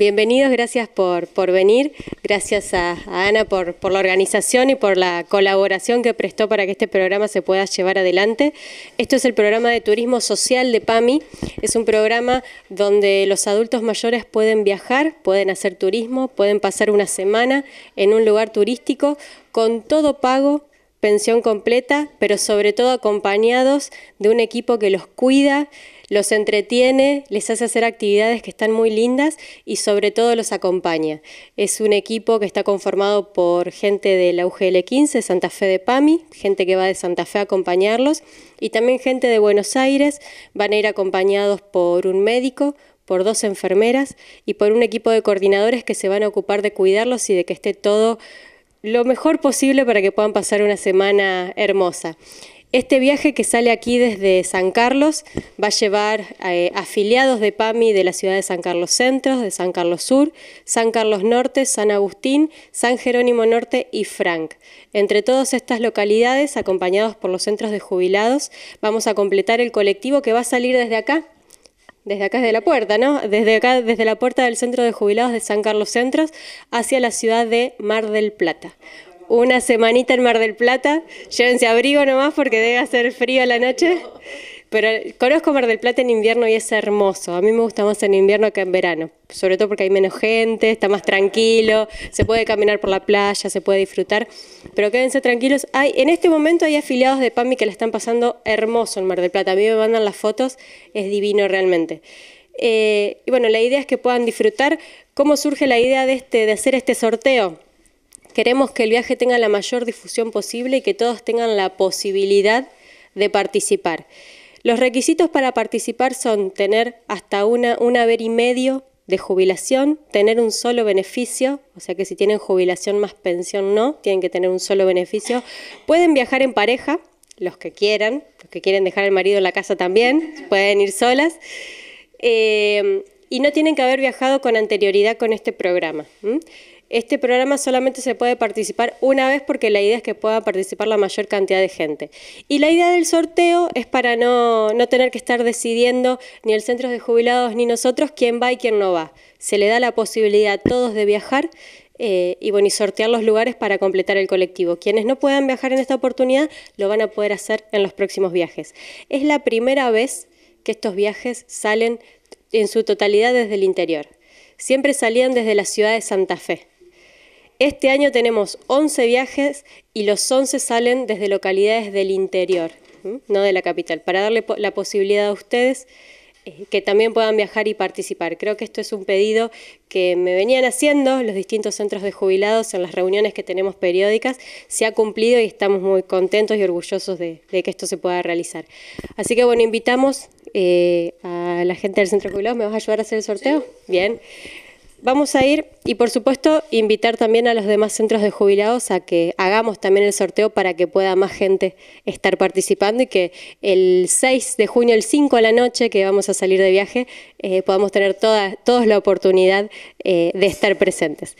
Bienvenidos, gracias por, por venir, gracias a, Ana por, por, la organización y por la colaboración que prestó para que este programa se pueda llevar adelante. Esto es el programa de turismo social de PAMI, es un programa donde los adultos mayores pueden viajar, pueden hacer turismo, pueden pasar una semana en un lugar turístico con todo pago pensión completa, pero sobre todo acompañados de un equipo que los cuida, los entretiene, les hace hacer actividades que están muy lindas y sobre todo los acompaña. Es un equipo que está conformado por gente de la UGL 15, Santa Fe de PAMI, gente que va de Santa Fe a acompañarlos y también gente de Buenos Aires, van a ir acompañados por un médico, por dos enfermeras y por un equipo de coordinadores que se van a ocupar de cuidarlos y de que esté todo lo mejor posible para que puedan pasar una semana hermosa. Este viaje que sale aquí desde San Carlos va a llevar eh, afiliados de PAMI de la ciudad de San Carlos Centro, de San Carlos Sur, San Carlos Norte, San Agustín, San Jerónimo Norte y Frank. Entre todas estas localidades, acompañados por los centros de jubilados, vamos a completar el colectivo que va a salir desde acá, desde acá desde la puerta, ¿no? Desde acá, desde la puerta del Centro de Jubilados de San Carlos Centros hacia la ciudad de Mar del Plata. Una semanita en Mar del Plata, llévense abrigo nomás porque debe hacer frío a la noche. Pero conozco Mar del Plata en invierno y es hermoso. A mí me gusta más en invierno que en verano, sobre todo porque hay menos gente, está más tranquilo, se puede caminar por la playa, se puede disfrutar. Pero quédense tranquilos. Hay, en este momento hay afiliados de PAMI que la están pasando hermoso en Mar del Plata. A mí me mandan las fotos, es divino realmente. Eh, y bueno, la idea es que puedan disfrutar. ¿Cómo surge la idea de, este, de hacer este sorteo? Queremos que el viaje tenga la mayor difusión posible y que todos tengan la posibilidad de participar. Los requisitos para participar son tener hasta una, un haber y medio de jubilación, tener un solo beneficio, o sea que si tienen jubilación más pensión no, tienen que tener un solo beneficio. Pueden viajar en pareja, los que quieran, los que quieren dejar al marido en la casa también, pueden ir solas. Eh, y no tienen que haber viajado con anterioridad con este programa. Este programa solamente se puede participar una vez porque la idea es que pueda participar la mayor cantidad de gente. Y la idea del sorteo es para no, tener que estar decidiendo ni el centro de jubilados ni nosotros quién va y quién no va. Se le da la posibilidad a todos de viajar eh, y, bueno, y sortear los lugares para completar el colectivo. Quienes no puedan viajar en esta oportunidad lo van a poder hacer en los próximos viajes. Es la primera vez que estos viajes salen en su totalidad desde el interior. Siempre salían desde la ciudad de Santa Fe. Este año tenemos 11 viajes y los 11 salen desde localidades del interior, no de la capital, para darle la posibilidad a ustedes eh, que también puedan viajar y participar. Creo que esto es un pedido que me venían haciendo los distintos centros de jubilados en las reuniones que tenemos periódicas. Se ha cumplido y estamos muy contentos y orgullosos de, que esto se pueda realizar. Así que bueno, invitamos eh, a la, gente del Centro Jubilado, ¿me vas a ayudar a hacer el sorteo? Bien. Vamos a ir y por supuesto invitar también a los demás centros de jubilados a que hagamos también el sorteo para que pueda más gente estar participando y que el 6 de junio, el 5 a la noche que vamos a salir de viaje, eh, podamos tener toda, todos la oportunidad eh, de estar presentes.